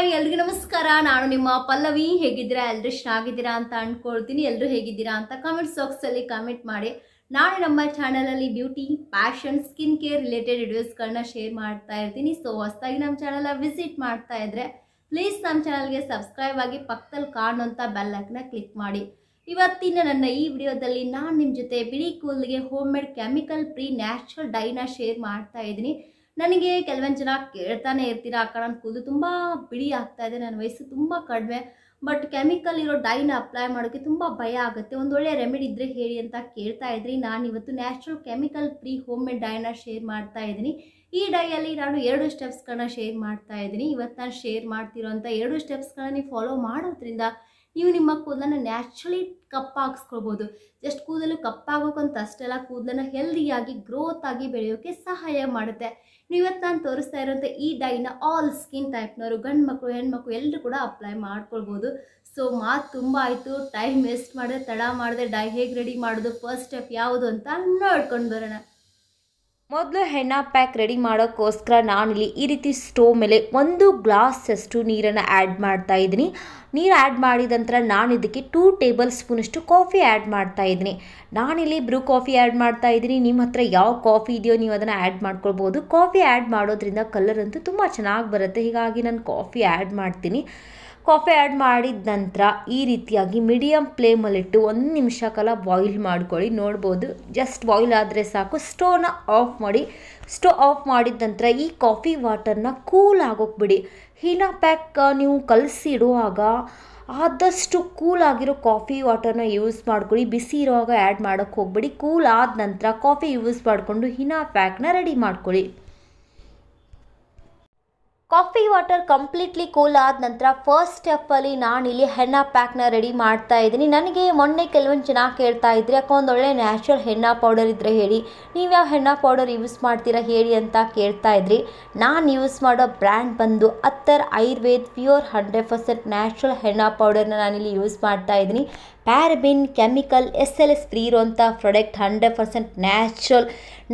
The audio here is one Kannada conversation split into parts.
ಹಾಯ್ ಎಲ್ರಿಗೂ ನಮಸ್ಕಾರ ನಾನು ನಿಮ್ಮ ಪಲ್ಲವಿ ಹೇಗಿದ್ದೀರಾ ಎಲ್ಲರೂ ಚೆನ್ನಾಗಿದ್ದೀರಾ ಅಂತ ಅಂದ್ಕೊಳ್ತೀನಿ ಎಲ್ಲರೂ ಹೇಗಿದ್ದೀರಾ ಅಂತ ಕಾಮೆಂಟ್ ಬಾಕ್ಸಲ್ಲಿ ಕಾಮೆಂಟ್ ಮಾಡಿ ನಾನು ನಮ್ಮ ಚಾನಲಲ್ಲಿ beauty fashion skin care related ವಿಡಿಯೋಸ್ಗಳನ್ನ ಶೇರ್ ಮಾಡ್ತಾ ಇರ್ತೀನಿ ಸೊ ಹೊಸದಾಗಿ ನಮ್ಮ ಚಾನಲಲ್ಲಿ ವಿಸಿಟ್ ಮಾಡ್ತಾ ಇದ್ರೆ ಪ್ಲೀಸ್ ನಮ್ಮ ಚಾನಲ್ಗೆ ಸಬ್ಸ್ಕ್ರೈಬ್ ಆಗಿ ಪಕ್ಕದಲ್ಲಿ ಕಾಣುವಂಥ ಬೆಲ್ಲಕ್ನ ಕ್ಲಿಕ್ ಮಾಡಿ ಇವತ್ತಿನ ನನ್ನ ಈ ವಿಡಿಯೋದಲ್ಲಿ ನಾನು ನಿಮ್ಮ ಜೊತೆ ಬಿಳಿ ಕೂಲ್ಗೆ home made chemical free natural ಡೈನ ಶೇರ್ ಮಾಡ್ತಾ ಇದ್ದೀನಿ ನನಗೆ ಕೆಲವೊಂದು ಜನ ಕೇಳ್ತಾನೆ ಇರ್ತೀರ ಅಕ್ಕ ನನ್ನ ಕೂದಲು ತುಂಬ ಬಿಳಿ ಆಗ್ತಾ ಇದೆ ನನ್ನ ವಯಸ್ಸು ತುಂಬ ಕಡಿಮೆ ಬಟ್ ಕೆಮಿಕಲ್ ಇರೋ ಡೈನ ಅಪ್ಲೈ ಮಾಡೋಕ್ಕೆ ತುಂಬ ಭಯ ಆಗುತ್ತೆ ಒಂದೊಳ್ಳೆ ರೆಮಿಡಿ ಇದ್ದರೆ ಹೇಳಿ ಅಂತ ಕೇಳ್ತಾ ಇದ್ರಿ ನಾನು ಇವತ್ತು natural chemical free home made ಡೈನ ಶೇರ್ ಮಾಡ್ತಾ ಇದ್ದೀನಿ ಈ ಡೈಯಲ್ಲಿ ನಾನು ಎರಡು ಸ್ಟೆಪ್ಸ್ಗಳನ್ನ ಶೇರ್ ಮಾಡ್ತಾ ಇದ್ದೀನಿ ಇವತ್ತು ನಾನು ಶೇರ್ ಅಂತ ಎರಡು ಸ್ಟೆಪ್ಸ್ಗಳನ್ನ ನೀವು ಫಾಲೋ ಮಾಡೋದ್ರಿಂದ ನೀವು ನಿಮ್ಮ ಕೂದಲನ್ನು ನ್ಯಾಚುರಲಿ ಕಪ್ಪಾಗಿಸ್ಕೊಳ್ಬೋದು ಜಸ್ಟ್ ಕೂದಲು ಕಪ್ಪಾಗೋಕ್ಕಂತ ಅಷ್ಟೆಲ್ಲ ಕೂದಲನ್ನು ಹೆಲ್ದಿಯಾಗಿ ಗ್ರೋತ್ ಆಗಿ ಬೆಳೆಯೋಕ್ಕೆ ಸಹಾಯ ಮಾಡುತ್ತೆ ನೀವತ್ತು ನಾನು ತೋರಿಸ್ತಾ ಇರೋಂಥ ಈ ಡೈನ ಆಲ್ ಸ್ಕಿನ್ ಟೈಪ್ನವರು ಗಂಡು ಮಕ್ಕಳು ಹೆಣ್ಮಕ್ಳು ಎಲ್ಲರೂ ಕೂಡ ಅಪ್ಲೈ ಮಾಡ್ಕೊಳ್ಬೋದು ಸೊ ಮಾತು ತುಂಬ ಆಯಿತು ಟೈಮ್ ವೇಸ್ಟ್ ಮಾಡಿದೆ ತಡ ಮಾಡಿದೆ ಡೈ ಹೇಗೆ ರೆಡಿ ಮಾಡೋದು ಫಸ್ಟ್ ಸ್ಟೆಪ್ ಯಾವುದು ಅಂತ ನೋಡ್ಕೊಂಡು ಬರೋಣ ಮೊದಲು ಹೆಣ್ಣ ಪ್ಯಾಕ್ ರೆಡಿ ಮಾಡೋಕ್ಕೋಸ್ಕರ ನಾನಿಲ್ಲಿ ಈ ರೀತಿ ಸ್ಟೋವ್ ಮೇಲೆ ಒಂದು ಗ್ಲಾಸಷ್ಟು ನೀರನ್ನು ಆ್ಯಡ್ ಮಾಡ್ತಾ ಇದ್ದೀನಿ ನೀರು ಆ್ಯಡ್ ಮಾಡಿದ ನಂತರ ನಾನು ಇದಕ್ಕೆ ಟೂ ಟೇಬಲ್ ಸ್ಪೂನಷ್ಟು ಕಾಫಿ ಆ್ಯಡ್ ಮಾಡ್ತಾ ಇದ್ದೀನಿ ನಾನಿಲ್ಲಿ ಬ್ರೂ ಕಾಫಿ ಆ್ಯಡ್ ಮಾಡ್ತಾ ಇದ್ದೀನಿ ನಿಮ್ಮ ಹತ್ರ ಯಾವ ಕಾಫಿ ಇದೆಯೋ ನೀವು ಅದನ್ನು ಆ್ಯಡ್ ಮಾಡ್ಕೊಳ್ಬೋದು ಕಾಫಿ ಆ್ಯಡ್ ಮಾಡೋದ್ರಿಂದ ಕಲರ್ ಅಂತೂ ತುಂಬ ಚೆನ್ನಾಗಿ ಬರುತ್ತೆ ಹೀಗಾಗಿ ನಾನು ಕಾಫಿ ಆ್ಯಡ್ ಮಾಡ್ತೀನಿ ಕಾಫಿ ಆ್ಯಡ್ ಮಾಡಿದ ನಂತರ ಈ ರೀತಿಯಾಗಿ ಮೀಡಿಯಮ್ ಫ್ಲೇಮಲ್ಲಿಟ್ಟು ಒಂದು ನಿಮಿಷ ಕಾಲ ಬಾಯ್ಲ್ ಮಾಡ್ಕೊಳ್ಳಿ ನೋಡ್ಬೋದು ಜಸ್ಟ್ ಬಾಯ್ಲ್ ಆದರೆ ಸಾಕು ಸ್ಟೋವ್ನ ಆಫ್ ಮಾಡಿ ಸ್ಟೋವ್ ಆಫ್ ಮಾಡಿದ ನಂತರ ಈ ಕಾಫಿ ವಾಟರ್ನ ಕೂಲ್ ಆಗೋಗ್ಬಿಡಿ ಬಿಡಿ ಹೀನಾ ಪ್ಯಾಕ್ ನೀವು ಕಲಸಿಡುವಾಗ ಆದಷ್ಟು ಕೂಲ್ ಆಗಿರೋ ಕಾಫಿ ವಾಟರ್ನ ಯೂಸ್ ಮಾಡ್ಕೊಳ್ಳಿ ಬಿಸಿ ಇರುವಾಗ ಆ್ಯಡ್ ಮಾಡೋಕ್ಕೆ ಹೋಗ್ಬಿಡಿ ಕೂಲ್ ಆದ ನಂತರ ಕಾಫಿ ಯೂಸ್ ಮಾಡಿಕೊಂಡು ಹಿನಾ ಪ್ಯಾಕ್ನ ರೆಡಿ ಮಾಡ್ಕೊಳ್ಳಿ ಕಾಫಿ ವಾಟರ್ ಕಂಪ್ಲೀಟ್ಲಿ ಕೂಲ್ ಆದ ನಂತರ ಫಸ್ಟ್ ಸ್ಟೆಪ್ಪಲ್ಲಿ ನಾನಿಲ್ಲಿ ಹೆಣ್ಣ ಪ್ಯಾಕ್ನ ರೆಡಿ ಮಾಡ್ತಾ ಇದ್ದೀನಿ ನನಗೆ ಮೊನ್ನೆ ಕೆಲವೊಂದು ಜನ ಕೇಳ್ತಾ ಇದ್ರಿ ಯಾಕೋ ಒಳ್ಳೆ ನ್ಯಾಚುರಲ್ ಹೆಣ್ಣ ಪೌಡರ್ ಇದ್ದರೆ ಹೇಳಿ ನೀವು ಯಾವ ಪೌಡರ್ ಯೂಸ್ ಮಾಡ್ತೀರಾ ಹೇಳಿ ಅಂತ ಕೇಳ್ತಾ ಇದ್ರಿ ನಾನು ಯೂಸ್ ಮಾಡೋ ಬ್ರ್ಯಾಂಡ್ ಬಂದು Attar Ayurved pure hundred percent natural ಹೆಣ್ಣ ಪೌಡರ್ನ ನಾನಿಲ್ಲಿ ಯೂಸ್ ಮಾಡ್ತಾ ಇದ್ದೀನಿ paraben chemical S L S free ಇರುವಂಥ ಪ್ರಾಡಕ್ಟ್ ಹಂಡ್ರೆಡ್ ಪರ್ಸೆಂಟ್ ನ್ಯಾಚುರಲ್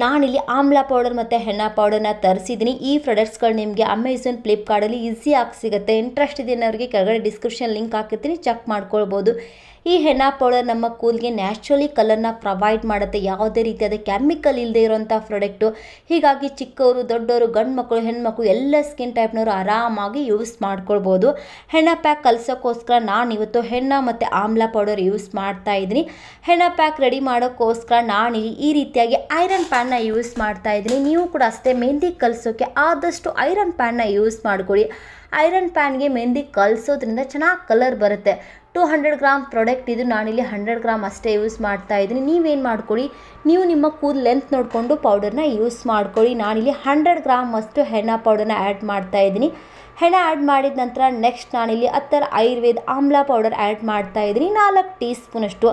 ನಾನಿಲ್ಲಿ ಆಮ್ಲ ಪೌಡರ್ ಮತ್ತು ಹೆಣ್ಣು ಪೌಡರ್ನ ತರಿಸಿದ್ದೀನಿ ಈ ಪ್ರಾಡಕ್ಟ್ಸ್ಗಳು ನಿಮಗೆ ಅಮೆಝಾನ್ ಫ್ಲಿಪ್ಕಾರ್ಟಲ್ಲಿ ಆಗಿ ಸಿಗುತ್ತೆ ಇಂಟ್ರೆಸ್ಟ್ ಇದೆಯವ್ರಿಗೆ ಕೆಳಗಡೆ ಡಿಸ್ಕ್ರಿಪ್ಷನ್ ಲಿಂಕ್ ಹಾಕಿರ್ತೀನಿ ಚೆಕ್ ಮಾಡ್ಕೊಳ್ಬೋದು ಈ ಹೆನಾ ಪೌಡರ್ ನಮ್ಮ ಕೂದಲಿಗೆ ನ್ಯಾಚುರಲಿ ಕಲರ್ನ ಪ್ರೊವೈಡ್ ಮಾಡುತ್ತೆ ಯಾವುದೇ ರೀತಿಯಾದ ಕೆಮಿಕಲ್ ಇಲ್ಲದೆ ಇರೋಂಥ ಪ್ರಾಡಕ್ಟು ಹೀಗಾಗಿ ಚಿಕ್ಕವರು ದೊಡ್ಡವರು ಗಂಡು ಮಕ್ಕಳು ಹೆಣ್ಮಕ್ಳು ಎಲ್ಲ ಸ್ಕಿನ್ ಟೈಪ್ನವರು ಆರಾಮಾಗಿ ಯೂಸ್ ಮಾಡ್ಕೊಳ್ಬೋದು ಹೆಣ ಪ್ಯಾಕ್ ಕಲಿಸೋಕ್ಕೋಸ್ಕರ ನಾನು ಇವತ್ತು ಹೆಣ್ಣ ಮತ್ತು ಆಮ್ಲ ಪೌಡರ್ ಯೂಸ್ ಮಾಡ್ತಾ ಇದ್ದೀನಿ ಹೆಣ ಪ್ಯಾಕ್ ರೆಡಿ ಮಾಡೋಕ್ಕೋಸ್ಕರ ನಾನು ಈ ರೀತಿಯಾಗಿ ಐರನ್ ಪ್ಯಾನ್ನ ಯೂಸ್ ಮಾಡ್ತಾ ಇದ್ದೀನಿ ನೀವು ಕೂಡ ಅಷ್ಟೇ ಮೆಹಂದಿ ಕಲಿಸೋಕ್ಕೆ ಆದಷ್ಟು ಐರನ್ ಪ್ಯಾನ್ನ ಯೂಸ್ ಮಾಡಿಕೊಡಿ ಐರನ್ ಪ್ಯಾನ್ಗೆ ಮೆಹಂದಿ ಕಲಿಸೋದ್ರಿಂದ ಚೆನ್ನಾಗಿ ಕಲರ್ ಬರುತ್ತೆ ಟು ಹಂಡ್ರೆಡ್ ಗ್ರಾಮ್ ಪ್ರಾಡಕ್ಟ್ ಇದು ನಾನಿಲ್ಲಿ ಹಂಡ್ರೆಡ್ ಗ್ರಾಮ್ ಅಷ್ಟೇ ಯೂಸ್ ಮಾಡ್ತಾ ಇದ್ದೀನಿ ನೀವೇನು ಮಾಡ್ಕೊಳ್ಳಿ ನೀವು ನಿಮ್ಮ ಕೂದಲು ಲೆಂತ್ ನೋಡಿಕೊಂಡು ಪೌಡರ್ನ ಯೂಸ್ ಮಾಡ್ಕೊಳ್ಳಿ ನಾನಿಲ್ಲಿ ಹಂಡ್ರೆಡ್ ಗ್ರಾಮ್ ಅಷ್ಟು ಹೆಣ್ಣ ಪೌಡರ್ನ ಆ್ಯಡ್ ಮಾಡ್ತಾ ಇದ್ದೀನಿ ಹೆಣ ಆ್ಯಡ್ ಮಾಡಿದ ನಂತರ ನೆಕ್ಸ್ಟ್ ನಾನಿಲ್ಲಿ ಹತ್ತರ ಆಯುರ್ವೇದ ಆಮ್ಲ ಪೌಡರ್ ಆ್ಯಡ್ ಮಾಡ್ತಾ ಇದ್ದೀನಿ ನಾಲ್ಕು ಟೀ ಸ್ಪೂನಷ್ಟು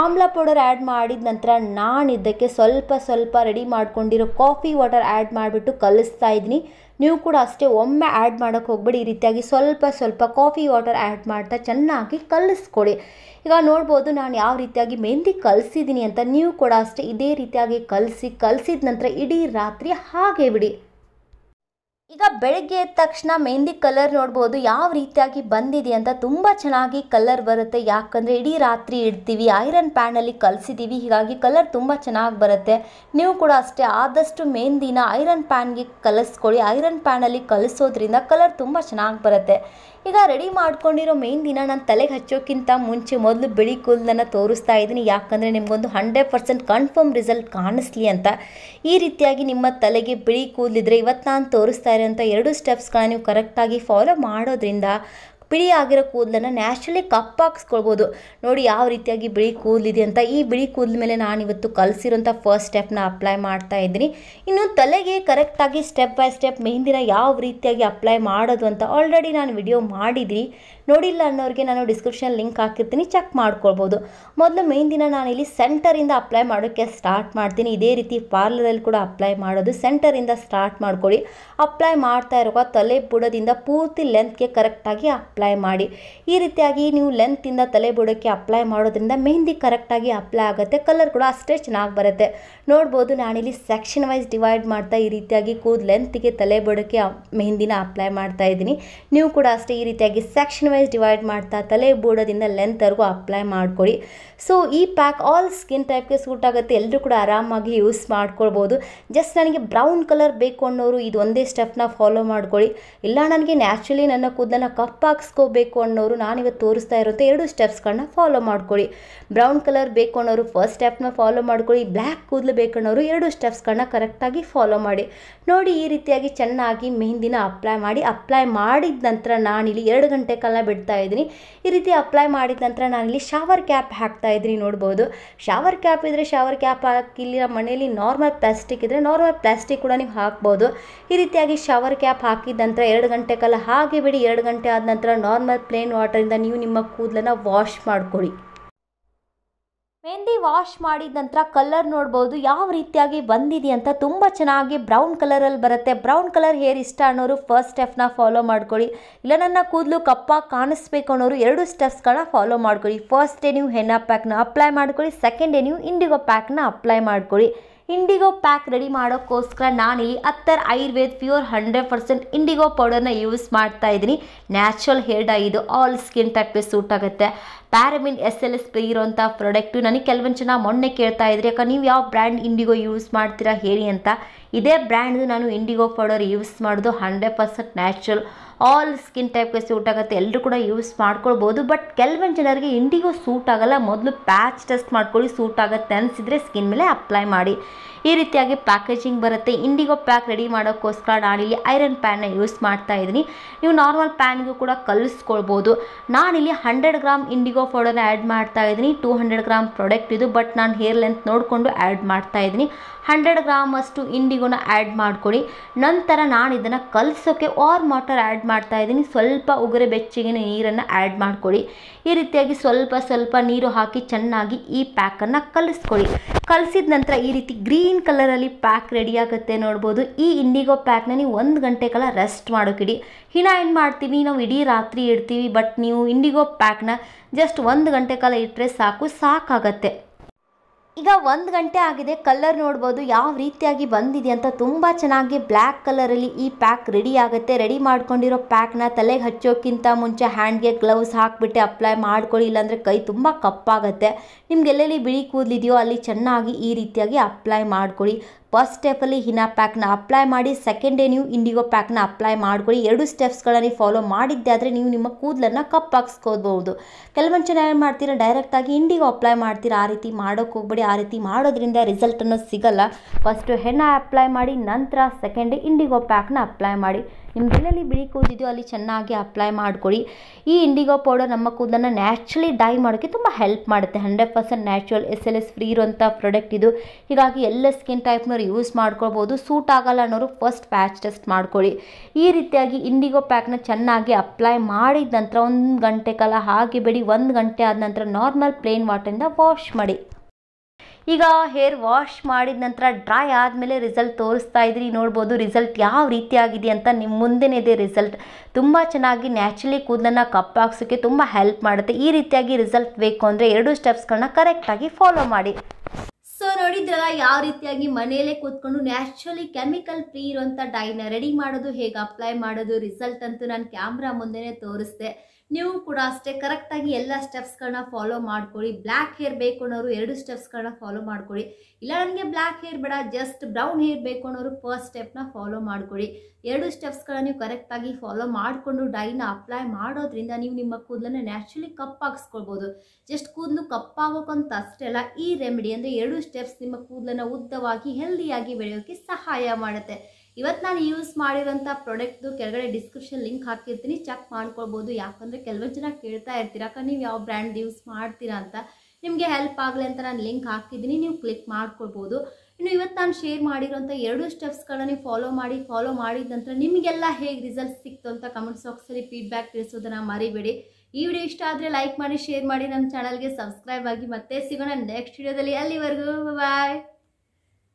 ಆಮ್ಲ ಪೌಡರ್ ಆ್ಯಡ್ ಮಾಡಿದ ನಂತರ ನಾನು ಇದಕ್ಕೆ ಸ್ವಲ್ಪ ಸ್ವಲ್ಪ ರೆಡಿ ಮಾಡ್ಕೊಂಡಿರೋ ಕಾಫಿ ವಾಟರ್ ಆ್ಯಡ್ ಮಾಡಿಬಿಟ್ಟು ಕಲಿಸ್ತಾ ಇದ್ದೀನಿ ನೀವು ಕೂಡ ಅಷ್ಟೇ ಒಮ್ಮೆ ಆ್ಯಡ್ ಮಾಡೋಕ್ಕೆ ಹೋಗ್ಬೇಡಿ ಈ ರೀತಿಯಾಗಿ ಸ್ವಲ್ಪ ಸ್ವಲ್ಪ ಕಾಫಿ ವಾಟರ್ ಆ್ಯಡ್ ಮಾಡ್ತಾ ಚೆನ್ನಾಗಿ ಕಲಿಸ್ಕೊಡಿ ಈಗ ನೋಡ್ಬೋದು ನಾನು ಯಾವ ರೀತಿಯಾಗಿ ಮೆಹಂದಿ ಕಲಿಸಿದ್ದೀನಿ ಅಂತ ನೀವು ಕೂಡ ಅಷ್ಟೇ ಇದೇ ರೀತಿಯಾಗಿ ಕಲಿಸಿ ಕಲಿಸಿದ ನಂತರ ಇಡೀ ರಾತ್ರಿ ಹಾಗೆ ಬಿಡಿ ಈಗ ಬೆಳಗ್ಗೆ ಎದ್ದ ತಕ್ಷಣ ಮೆಹಂದಿ ಕಲರ್ ನೋಡ್ಬೋದು ಯಾವ ರೀತಿಯಾಗಿ ಬಂದಿದೆ ಅಂತ ತುಂಬ ಚೆನ್ನಾಗಿ ಕಲರ್ ಬರುತ್ತೆ ಯಾಕಂದರೆ ಇಡೀ ರಾತ್ರಿ ಇಡ್ತೀವಿ ಐರನ್ ಪ್ಯಾನಲ್ಲಿ ಕಲಿಸಿದ್ದೀವಿ ಹೀಗಾಗಿ ಕಲರ್ ತುಂಬ ಚೆನ್ನಾಗಿ ಬರುತ್ತೆ ನೀವು ಕೂಡ ಅಷ್ಟೇ ಆದಷ್ಟು ಮೆಹಂದಿನ ಐರನ್ ಪ್ಯಾನ್ಗೆ ಕಲಿಸ್ಕೊಳ್ಳಿ ಐರನ್ ಪ್ಯಾನಲ್ಲಿ ಕಲಿಸೋದ್ರಿಂದ ಕಲರ್ ತುಂಬ ಚೆನ್ನಾಗಿ ಬರುತ್ತೆ ಈಗ ರೆಡಿ ಮಾಡ್ಕೊಂಡಿರೋ ಮೆಹಂದಿನ ನಾನು ತಲೆಗೆ ಹಚ್ಚೋಕ್ಕಿಂತ ಮುಂಚೆ ಮೊದಲು ಬಿಳಿ ಕೂದಲನ್ನು ತೋರಿಸ್ತಾ ಇದ್ದೀನಿ ಯಾಕಂದರೆ ನಿಮಗೊಂದು ಹಂಡ್ರೆಡ್ ಪರ್ಸೆಂಟ್ ಕನ್ಫರ್ಮ್ ರಿಸಲ್ಟ್ ಕಾಣಿಸ್ಲಿ ಅಂತ ಈ ರೀತಿಯಾಗಿ ನಿಮ್ಮ ತಲೆಗೆ ಬಿಳಿ ಕೂದಲಿದ್ರೆ ಇವತ್ತು ನಾನು ತೋರಿಸ್ತಾ ಅಂತ ಎರಡು ಸ್ಟೆಪ್ಸ್ಗಳನ್ನ ನೀವು ಕರೆಕ್ಟಾಗಿ ಫಾಲೋ ಮಾಡೋದ್ರಿಂದ ಬಿಳಿ ಆಗಿರೋ ಕೂದಲನ್ನು ನ್ಯಾಚುರಲಿ ಕಪ್ಪಾಕ್ಸ್ಕೊಳ್ಬೋದು ನೋಡಿ ಯಾವ ರೀತಿಯಾಗಿ ಬಿಳಿ ಕೂದಲಿದೆ ಅಂತ ಈ ಬಿಳಿ ಕೂದಲ ಮೇಲೆ ನಾನು ಇವತ್ತು ಕಲಿಸಿರೋಂಥ ಫಸ್ಟ್ ಸ್ಟೆಪ್ನ ಅಪ್ಲೈ ಮಾಡ್ತಾ ಇದ್ದೀನಿ ಇನ್ನು ತಲೆಗೆ ಕರೆಕ್ಟಾಗಿ ಸ್ಟೆಪ್ ಬೈ ಸ್ಟೆಪ್ ಮೆಹಂದಿನ ಯಾವ ರೀತಿಯಾಗಿ ಅಪ್ಲೈ ಮಾಡೋದು ಅಂತ ಆಲ್ರೆಡಿ ನಾನು ವಿಡಿಯೋ ಮಾಡಿದ್ದೀನಿ ನೋಡಿಲ್ಲ ಅನ್ನೋರಿಗೆ ನಾನು ಡಿಸ್ಕ್ರಿಪ್ಷನ್ ಲಿಂಕ್ ಹಾಕಿರ್ತೀನಿ ಚೆಕ್ ಮಾಡ್ಕೊಳ್ಬೋದು ಮೊದಲು ಮೇನ್ ದಿನ ನಾನಿಲ್ಲಿ ಸೆಂಟರಿಂದ ಅಪ್ಲೈ ಮಾಡೋಕ್ಕೆ ಸ್ಟಾರ್ಟ್ ಮಾಡ್ತೀನಿ ಇದೇ ರೀತಿ ಪಾರ್ಲರಲ್ಲಿ ಕೂಡ ಅಪ್ಲೈ ಮಾಡೋದು ಸೆಂಟರಿಂದ ಸ್ಟಾರ್ಟ್ ಮಾಡ್ಕೊಳ್ಳಿ ಅಪ್ಲೈ ಮಾಡ್ತಾ ಇರುವಾಗ ತಲೆ ಬುಡದಿಂದ ಪೂರ್ತಿ ಲೆಂತ್ಗೆ ಕರೆಕ್ಟಾಗಿ ಅಪ್ಲೈ ಮಾಡಿ ಈ ರೀತಿಯಾಗಿ ನೀವು ಲೆಂತಿಂದ ತಲೆ ಬುಡಕ್ಕೆ ಅಪ್ಲೈ ಮಾಡೋದ್ರಿಂದ ಮೆಹಂದಿ ಕರೆಕ್ಟಾಗಿ ಅಪ್ಲೈ ಆಗುತ್ತೆ ಕಲರ್ ಕೂಡ ಅಷ್ಟೇ ಚೆನ್ನಾಗಿ ಬರುತ್ತೆ ನೋಡ್ಬೋದು ನಾನಿಲ್ಲಿ ಸೆಕ್ಷನ್ ವೈಸ್ ಡಿವೈಡ್ ಮಾಡ್ತಾ ಈ ರೀತಿಯಾಗಿ ಕೂದ್ ಲೆಂತ್ಗೆ ತಲೆ ಬುಡಕ್ಕೆ ಮೆಹಂದಿನ ಅಪ್ಲೈ ಮಾಡ್ತಾ ಇದ್ದೀನಿ ನೀವು ಕೂಡ ಅಷ್ಟೇ ಈ ರೀತಿಯಾಗಿ ಸೆಕ್ಷನ್ ವೈಸ್ ಡಿವೈಡ್ ಮಾಡ್ತಾ ತಲೆ ಬೂಡದಿಂದ ಲೆಂತ್ವರೆಗೂ ಅಪ್ಲೈ ಮಾಡ್ಕೊಳ್ಳಿ ಸೊ ಈ ಪ್ಯಾಕ್ ಆಲ್ ಸ್ಕಿನ್ ಟೈಪ್ಗೆ ಸೂಟ್ ಆಗುತ್ತೆ ಎಲ್ಲರೂ ಕೂಡ ಆರಾಮಾಗಿ ಯೂಸ್ ಮಾಡ್ಕೊಳ್ಬೋದು ಜಸ್ಟ್ ನನಗೆ ಬ್ರೌನ್ ಕಲರ್ ಬೇಕು ಅನ್ನೋರು ಇದು ಒಂದೇ ಸ್ಟೆಪ್ನ ಫಾಲೋ ಮಾಡ್ಕೊಳ್ಳಿ ಇಲ್ಲ ನನಗೆ ನ್ಯಾಚುರಲಿ ನನ್ನ ಕೂದಲನ್ನ ಹಾಕ್ಸ್ಕೋಬೇಕು ಅನ್ನೋರು ನಾನಿವತ್ತು ತೋರಿಸ್ತಾ ಇರುತ್ತೆ ಎರಡು ಸ್ಟೆಪ್ಸ್ಗಳನ್ನ ಫಾಲೋ ಮಾಡ್ಕೊಳ್ಳಿ ಬ್ರೌನ್ ಕಲರ್ ಬೇಕು ಅನ್ನೋರು ಫಸ್ಟ್ ಸ್ಟೆಪ್ನ ಫಾಲೋ ಮಾಡ್ಕೊಳ್ಳಿ ಬ್ಲ್ಯಾಕ್ ಕೂದಲು ಬೇಕನ್ನೋರು ಎರಡು ಸ್ಟೆಪ್ಸ್ಗಳನ್ನ ಕರೆಕ್ಟಾಗಿ ಫಾಲೋ ಮಾಡಿ ನೋಡಿ ಈ ರೀತಿಯಾಗಿ ಚೆನ್ನಾಗಿ ಮೆಹಂದಿನ ಅಪ್ಲೈ ಮಾಡಿ ಅಪ್ಲೈ ಮಾಡಿದ ನಂತರ ನಾನಿಲ್ಲಿ ಎರಡು ಗಂಟೆ ಕಾಲ ಬಿಡ್ತಾ ಇದ್ದೀನಿ ಈ ರೀತಿ ಅಪ್ಲೈ ಮಾಡಿದ ನಂತರ ನಾನಿಲ್ಲಿ ಶವರ್ ಕ್ಯಾಪ್ ಹಾಕ್ತಾ ಇದ್ದೀನಿ ನೋಡ್ಬೋದು ಶವರ್ ಕ್ಯಾಪ್ ಇದ್ದರೆ ಶವರ್ ಕ್ಯಾಪ್ ಹಾಕಿ ಇಲ್ಲಿ ಮನೆಯಲ್ಲಿ ನಾರ್ಮಲ್ ಪ್ಲಾಸ್ಟಿಕ್ ಇದ್ದರೆ ನಾರ್ಮಲ್ ಪ್ಲಾಸ್ಟಿಕ್ ಕೂಡ ನೀವು ಹಾಕ್ಬೋದು ಈ ರೀತಿಯಾಗಿ ಶವರ್ ಕ್ಯಾಪ್ ಹಾಕಿದ ನಂತರ ಎರಡು ಗಂಟೆ ಕಾಲ ಹಾಗೆ ಬಿಡಿ ಎರಡು ಗಂಟೆ ಆದ ನಂತರ ನಾರ್ಮಲ್ ಪ್ಲೇನ್ ವಾಟರಿಂದ ನೀವು ನಿಮ್ಮ ಕೂದಲನ್ನು ವಾಶ್ ಮಾಡ್ಕೊಳ್ಳಿ ಮೆಹಂದಿ ವಾಶ್ ಮಾಡಿದ ನಂತರ ಕಲರ್ ನೋಡ್ಬೋದು ಯಾವ ರೀತಿಯಾಗಿ ಬಂದಿದೆ ಅಂತ ತುಂಬ ಚೆನ್ನಾಗಿ ಬ್ರೌನ್ ಕಲರಲ್ಲಿ ಬರುತ್ತೆ ಬ್ರೌನ್ ಕಲರ್ ಹೇರ್ ಇಷ್ಟ ಅನ್ನೋರು ಫಸ್ಟ್ ಸ್ಟೆಪ್ನ ಫಾಲೋ ಮಾಡ್ಕೊಳ್ಳಿ ಇಲ್ಲ ನನ್ನ ಕೂದಲು ಕಪ್ಪಾಗಿ ಕಾಣಿಸ್ಬೇಕು ಅನ್ನೋರು ಎರಡು ಸ್ಟೆಪ್ಸ್ಗಳನ್ನ ಫಾಲೋ ಮಾಡ್ಕೊಳ್ಳಿ ಫಸ್ಟ್ ಡೇ ನೀವು ಹೆನ್ನ ಪ್ಯಾಕ್ನ ಅಪ್ಲೈ ಮಾಡ್ಕೊಳ್ಳಿ ಸೆಕೆಂಡ್ ಡೇ ನೀವು ಇಂಡಿಗೋ ಪ್ಯಾಕ್ನ ಅಪ್ಲೈ ಮಾಡ್ಕೊಳ್ಳಿ ಇಂಡಿಗೋ ಪ್ಯಾಕ್ ರೆಡಿ ಮಾಡೋಕ್ಕೋಸ್ಕರ ನಾನಿಲ್ಲಿ Attar Ayurved pure hundred percent indigo ಪೌಡರ್ನ ಯೂಸ್ ಮಾಡ್ತಾ ಇದ್ದೀನಿ ನ್ಯಾಚುರಲ್ ಹೇರ್ ಡೈ ಇದು ಆಲ್ ಸ್ಕಿನ್ ಟೈಪ್ಗೆ ಸೂಟ್ ಆಗುತ್ತೆ paraben S L S P ಇರೋಂಥ ಪ್ರಾಡಕ್ಟು ನನಗೆ ಕೆಲವೊಂದು ಜನ ಮೊನ್ನೆ ಕೇಳ್ತಾ ಇದ್ರಿ ಯಾಕೆ ನೀವು ಯಾವ ಬ್ರ್ಯಾಂಡ್ ಇಂಡಿಗೋ ಯೂಸ್ ಮಾಡ್ತೀರಾ ಹೇಳಿ ಅಂತ ಇದೇ ಬ್ರ್ಯಾಂಡ್ದು ನಾನು ಇಂಡಿಗೋ ಪೌಡರ್ ಯೂಸ್ ಮಾಡೋದು hundred percent natural all skin ಟೈಪ್ಗೆ ಸೂಟ್ ಆಗುತ್ತೆ ಎಲ್ಲರೂ ಕೂಡ ಯೂಸ್ ಮಾಡ್ಕೊಳ್ಬೋದು ಬಟ್ ಕೆಲವೊಂದು ಜನರಿಗೆ ಇಂಡಿಗೂ ಸೂಟ್ ಆಗೋಲ್ಲ ಮೊದಲು ಪ್ಯಾಚ್ ಟೆಸ್ಟ್ ಮಾಡ್ಕೊಳ್ಳಿ ಸೂಟ್ ಆಗುತ್ತೆ ಅನಿಸಿದರೆ ಸ್ಕಿನ್ ಮೇಲೆ ಅಪ್ಲೈ ಮಾಡಿ ಈ ರೀತಿಯಾಗಿ ಪ್ಯಾಕೇಜಿಂಗ್ ಬರುತ್ತೆ ಇಂಡಿಗೋ ಪ್ಯಾಕ್ ರೆಡಿ ಮಾಡೋಕ್ಕೋಸ್ಕರ ನಾನಿಲ್ಲಿ ಐರನ್ ಪ್ಯಾನ್ನ ಯೂಸ್ ಮಾಡ್ತಾ ಇದ್ದೀನಿ ನೀವು ನಾರ್ಮಲ್ ಪ್ಯಾನ್ಗೂ ಕೂಡ ಕಲಿಸ್ಕೊಳ್ಬೋದು ನಾನಿಲ್ಲಿ ಹಂಡ್ರೆಡ್ ಗ್ರಾಮ್ ಇಂಡಿಗೋ ಪೌಡರ್ನ ಆ್ಯಡ್ ಮಾಡ್ತಾ ಇದ್ದೀನಿ ಟೂ ಹಂಡ್ರೆಡ್ ಗ್ರಾಮ್ ಪ್ರಾಡಕ್ಟ್ ಇದು ಬಟ್ ನಾನು ಹೇರ್ ಲೆಂತ್ ನೋಡಿಕೊಂಡು ಆ್ಯಡ್ ಮಾಡ್ತಾ ಇದ್ದೀನಿ ಹಂಡ್ರೆಡ್ ಗ್ರಾಮ್ ಅಷ್ಟು ಇಂಡಿಗೋನ ಆ್ಯಡ್ ಮಾಡ್ಕೊಳ್ಳಿ ನಂತರ ನಾನು ಇದನ್ನು ಕಲಿಸೋಕ್ಕೆ ಆರ್ ವಾಟರ್ ಆ್ಯಡ್ ಮಾಡ್ತಾ ಇದ್ದೀನಿ ಸ್ವಲ್ಪ ಉಗುರೆ ಬೆಚ್ಚಗಿನ ನೀರನ್ನು ಆ್ಯಡ್ ಮಾಡಿಕೊಡಿ ಈ ರೀತಿಯಾಗಿ ಸ್ವಲ್ಪ ಸ್ವಲ್ಪ ನೀರು ಹಾಕಿ ಚೆನ್ನಾಗಿ ಈ ಪ್ಯಾಕನ್ನು ಕಲಿಸ್ಕೊಡಿ ಕಲಿಸಿದ ನಂತರ ಈ ರೀತಿ ಗ್ರೀನ್ ಗ್ರೀನ್ ಕಲರಲ್ಲಿ ಪ್ಯಾಕ್ ರೆಡಿ ಆಗುತ್ತೆ ನೋಡ್ಬೋದು ಈ ಇಂಡಿಗೋ ಪ್ಯಾಕ್ನ ನೀವು ಒಂದು ಗಂಟೆ ಕಾಲ ರೆಸ್ಟ್ ಮಾಡೋಕ್ಕಿಡಿ ಹಿನ ಏನು ಮಾಡ್ತೀವಿ ನಾವು ಇಡೀ ರಾತ್ರಿ ಇಡ್ತೀವಿ ಬಟ್ ನೀವು ಇಂಡಿಗೋ ಪ್ಯಾಕ್ನ ಜಸ್ಟ್ ಒಂದು ಗಂಟೆ ಕಾಲ ಇಟ್ಟರೆ ಸಾಕು ಸಾಕಾಗತ್ತೆ ಈಗ ಒಂದು ಗಂಟೆ ಆಗಿದೆ ಕಲರ್ ನೋಡ್ಬೋದು ಯಾವ ರೀತಿಯಾಗಿ ಬಂದಿದೆ ಅಂತ ತುಂಬ ಚೆನ್ನಾಗಿ ಬ್ಲ್ಯಾಕ್ ಕಲರಲ್ಲಿ ಈ ಪ್ಯಾಕ್ ರೆಡಿ ಆಗುತ್ತೆ ರೆಡಿ ಮಾಡ್ಕೊಂಡಿರೋ ಪ್ಯಾಕ್ನ ತಲೆಗೆ ಹಚ್ಚೋಕ್ಕಿಂತ ಮುಂಚೆ ಹ್ಯಾಂಡ್ಗೆ ಗ್ಲೌಸ್ ಹಾಕಿಬಿಟ್ಟು ಅಪ್ಲೈ ಮಾಡ್ಕೊಳ್ಳಿ ಇಲ್ಲಾಂದರೆ ಕೈ ತುಂಬ ಕಪ್ಪಾಗುತ್ತೆ ನಿಮ್ಗೆ ಎಲ್ಲೆಲ್ಲಿ ಬಿಳಿ ಕೂದಲಿದೆಯೋ ಅಲ್ಲಿ ಚೆನ್ನಾಗಿ ಈ ರೀತಿಯಾಗಿ ಅಪ್ಲೈ ಮಾಡ್ಕೊಳ್ಳಿ ಫಸ್ಟ್ ಸ್ಟೆಪ್ಪಲ್ಲಿ ಹಿನಾ ಪ್ಯಾಕ್ನ ಅಪ್ಲೈ ಮಾಡಿ ಸೆಕೆಂಡ್ ಡೇ ನೀವು ಇಂಡಿಗೋ ಪ್ಯಾಕ್ನ ಅಪ್ಲೈ ಮಾಡ್ಕೊಳ್ಳಿ ಎರಡು ಸ್ಟೆಪ್ಸ್ಗಳನ್ನು ಫಾಲೋ ಮಾಡಿದ್ದೆ ಆದರೆ ನೀವು ನಿಮ್ಮ ಕೂದಲನ್ನು ಕಪ್ಪಾಕ್ಸ್ಕೋಬಹುದು ಕೆಲವೊಂದು ಜನ ಏನು ಮಾಡ್ತೀರಾ ಡೈರೆಕ್ಟಾಗಿ ಇಂಡಿಗೋ ಅಪ್ಲೈ ಮಾಡ್ತೀರಾ ಆ ರೀತಿ ಮಾಡೋಕ್ಕೆ ಹೋಗ್ಬೇಡಿ ಆ ರೀತಿ ಮಾಡೋದ್ರಿಂದ ರಿಸಲ್ಟ್ ಸಿಗೋಲ್ಲ ಸಿಗಲ್ಲ ಫಸ್ಟು ಹೆಣ್ಣ ಅಪ್ಲೈ ಮಾಡಿ ನಂತರ ಸೆಕೆಂಡ್ ಇಂಡಿಗೋ ಪ್ಯಾಕ್ನ ಅಪ್ಲೈ ಮಾಡಿ ನಿಮ್ಮದೇನಲ್ಲಿ ಬಿಳಿ ಕೂದಿದೆಯೋ ಅಲ್ಲಿ ಚೆನ್ನಾಗಿ ಅಪ್ಲೈ ಮಾಡ್ಕೊಳ್ಳಿ ಈ ಇಂಡಿಗೋ ಪೌಡರ್ ನಮ್ಮ ಕೂದಲನ್ನು ನ್ಯಾಚುರಲಿ ಡೈ ಮಾಡೋಕ್ಕೆ ತುಂಬ ಹೆಲ್ಪ್ ಮಾಡುತ್ತೆ hundred percent natural S L S free ಇರುವಂಥ ಪ್ರಾಡಕ್ಟ್ ಇದು ಹೀಗಾಗಿ ಎಲ್ಲ ಸ್ಕಿನ್ ಟೈಪ್ನವ್ರು ಯೂಸ್ ಮಾಡ್ಕೊಳ್ಬೋದು ಸೂಟ್ ಆಗಲ್ಲ ಅನ್ನೋರು ಫಸ್ಟ್ ಪ್ಯಾಚ್ ಟೆಸ್ಟ್ ಮಾಡ್ಕೊಳ್ಳಿ ಈ ರೀತಿಯಾಗಿ ಇಂಡಿಗೋ ಪ್ಯಾಕ್ನ ಚೆನ್ನಾಗಿ ಅಪ್ಲೈ ಮಾಡಿದ ನಂತರ ಒಂದು ಗಂಟೆ ಕಾಲ ಹಾಗೆ ಬಿಡಿ ಒಂದು ಗಂಟೆ ಆದ ನಂತರ ನಾರ್ಮಲ್ ಪ್ಲೇನ್ ವಾಟರಿಂದ ವಾಶ್ ಮಾಡಿ ಈಗ ಹೇರ್ ವಾಶ್ ಮಾಡಿದ ನಂತರ ಡ್ರೈ ಆದಮೇಲೆ ರಿಸಲ್ಟ್ ತೋರಿಸ್ತಾ ಇದ್ರಿ ನೋಡ್ಬೋದು ರಿಸಲ್ಟ್ ಯಾವ ರೀತಿಯಾಗಿದೆ ಅಂತ ನಿಮ್ಮ ಮುಂದೆನೇ ಇದೆ ರಿಸಲ್ಟ್ ತುಂಬ ಚೆನ್ನಾಗಿ ನ್ಯಾಚುರಲಿ ಕೂದಲನ್ನು ಕಪ್ಪಾಕ್ಸೋಕ್ಕೆ ತುಂಬ ಹೆಲ್ಪ್ ಮಾಡುತ್ತೆ ಈ ರೀತಿಯಾಗಿ ರಿಸಲ್ಟ್ ಬೇಕು ಅಂದರೆ ಎರಡು ಸ್ಟೆಪ್ಸ್ಗಳನ್ನ ಕರೆಕ್ಟಾಗಿ ಫಾಲೋ ಮಾಡಿ ನೋಡಿದ್ರಲ್ಲ ಯಾವ ರೀತಿಯಾಗಿ ಮನೆಯಲ್ಲೇ ಕೂತ್ಕೊಂಡು ನ್ಯಾಚುರಲಿ ಕೆಮಿಕಲ್ ಫ್ರೀ ಇರುವಂಥ ಡೈನ ರೆಡಿ ಮಾಡೋದು ಹೇಗೆ ಅಪ್ಲೈ ಮಾಡೋದು ರಿಸಲ್ಟ್ ಅಂತೂ ನಾನು ಕ್ಯಾಮ್ರಾ ಮುಂದೆನೇ ತೋರಿಸಿದೆ ನೀವು ಕೂಡ ಅಷ್ಟೇ ಕರೆಕ್ಟಾಗಿ ಎಲ್ಲ ಸ್ಟೆಪ್ಸ್ಗಳನ್ನ ಫಾಲೋ ಮಾಡ್ಕೊಳ್ಳಿ ಬ್ಲ್ಯಾಕ್ ಹೇರ್ ಬೇಕು ಅನ್ನೋರು ಎರಡು ಸ್ಟೆಪ್ಸ್ಗಳನ್ನ ಫಾಲೋ ಮಾಡ್ಕೊಳ್ಳಿ ಇಲ್ಲ ನನಗೆ ಬ್ಲ್ಯಾಕ್ ಹೇರ್ ಬೇಡ ಜಸ್ಟ್ ಬ್ರೌನ್ ಹೇರ್ ಬೇಕು ಅನ್ನೋರು ಫಸ್ಟ್ ಸ್ಟೆಪ್ನ ಫಾಲೋ ಮಾಡ್ಕೊಳ್ಳಿ ಎರಡು ಸ್ಟೆಪ್ಸ್ಗಳನ್ನ ನೀವು ಕರೆಕ್ಟಾಗಿ ಫಾಲೋ ಮಾಡಿಕೊಂಡು ಡೈನ ಅಪ್ಲೈ ಮಾಡೋದ್ರಿಂದ ನೀವು ನಿಮ್ಮ ಕೂದಲನ್ನು ನ್ಯಾಚುರಲಿ ಕಪ್ಪಾಗಿಸ್ಕೊಳ್ಬೋದು ಜಸ್ಟ್ ಕೂದಲು ಕಪ್ಪಾಗೋಕ್ಕಂತ ಅಷ್ಟೇ ಅಲ್ಲ ಈ ರೆಮಿಡಿ ಅಂದರೆ ಎರಡು ಸ್ಟೆಪ್ ಸ್ಟೆಪ್ಸ್ ನಿಮ್ಮ ಕೂದಲನ್ನು ಉದ್ದವಾಗಿ ಹೆಲ್ದಿಯಾಗಿ ಬೆಳೆಯೋಕ್ಕೆ ಸಹಾಯ ಮಾಡುತ್ತೆ ಇವತ್ತು ನಾನು ಯೂಸ್ ಮಾಡಿರೋಂಥ ಪ್ರಾಡಕ್ಟ್ದು ಕೆಳಗಡೆ ಡಿಸ್ಕ್ರಿಪ್ಷನ್ ಲಿಂಕ್ ಹಾಕಿರ್ತೀನಿ ಚೆಕ್ ಮಾಡ್ಕೊಳ್ಬೋದು ಯಾಕಂದರೆ ಕೆಲವೊಂದು ಜನ ಕೇಳ್ತಾ ಇರ್ತೀರ ಯಾಕಂದ್ರೆ ನೀವು ಯಾವ ಬ್ರ್ಯಾಂಡ್ ಯೂಸ್ ಮಾಡ್ತೀರಾ ಅಂತ ನಿಮಗೆ ಹೆಲ್ಪ್ ಆಗಲಿ ಅಂತ ನಾನು ಲಿಂಕ್ ಹಾಕಿದ್ದೀನಿ ನೀವು ಕ್ಲಿಕ್ ಮಾಡ್ಕೊಳ್ಬೋದು ಇನ್ನು ಇವತ್ತು ನಾನು ಶೇರ್ ಮಾಡಿರೋಂಥ ಎರಡು ಸ್ಟೆಪ್ಸ್ಗಳನ್ನ ನೀವು ಫಾಲೋ ಮಾಡಿ ಫಾಲೋ ಮಾಡಿದ ನಂತರ ನಿಮಗೆಲ್ಲ ಹೇಗೆ ರಿಸಲ್ಟ್ ಸಿಕ್ತು ಅಂತ ಕಮೆಂಟ್ಸ್ ಬಾಕ್ಸಲ್ಲಿ ಫೀಡ್ಬ್ಯಾಕ್ ತಿಳಿಸೋದನ್ನು ಮರಿಬೇಡಿ ಈ ವಿಡಿಯೋ ಇಷ್ಟ ಆದರೆ ಲೈಕ್ ಮಾಡಿ ಶೇರ್ ಮಾಡಿ ನಮ್ಮ ಚಾನಲ್ಗೆ ಸಬ್ಸ್ಕ್ರೈಬ್ ಆಗಿ ಮತ್ತೆ ಸಿಗೋಣ ನೆಕ್ಸ್ಟ್ ವಿಡಿಯೋದಲ್ಲಿ ಅಲ್ಲಿವರೆಗೂ ಬಾಯ್